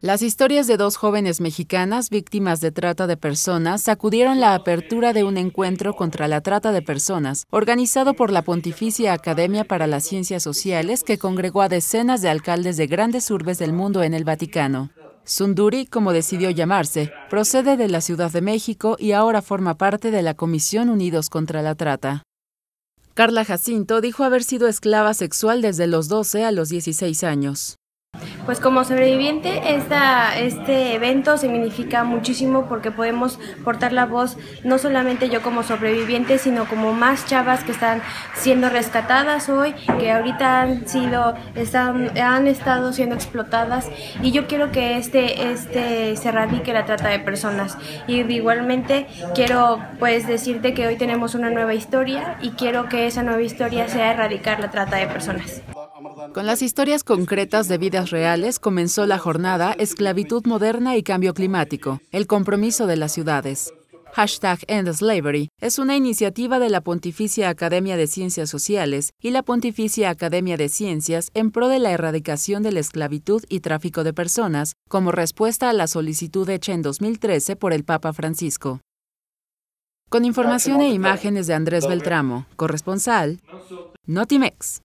Las historias de dos jóvenes mexicanas víctimas de trata de personas sacudieron la apertura de un encuentro contra la trata de personas organizado por la Pontificia Academia para las Ciencias Sociales que congregó a decenas de alcaldes de grandes urbes del mundo en el Vaticano. Sunduri, como decidió llamarse, procede de la Ciudad de México y ahora forma parte de la Comisión Unidos contra la Trata. Carla Jacinto dijo haber sido esclava sexual desde los 12 a los 16 años. Pues como sobreviviente, este evento significa muchísimo porque podemos portar la voz no solamente yo como sobreviviente, sino como más chavas que están siendo rescatadas hoy, que ahorita han sido, han estado siendo explotadas y yo quiero que este, este se erradique la trata de personas. Y igualmente quiero pues decirte que hoy tenemos una nueva historia y quiero que esa nueva historia sea erradicar la trata de personas. Con las historias concretas de vidas reales comenzó la jornada Esclavitud Moderna y Cambio Climático, el compromiso de las ciudades. Hashtag End Slavery es una iniciativa de la Pontificia Academia de Ciencias Sociales y la Pontificia Academia de Ciencias en pro de la erradicación de la esclavitud y tráfico de personas, como respuesta a la solicitud hecha en 2013 por el Papa Francisco. Con información e imágenes de Andrés Beltramo, corresponsal, Notimex.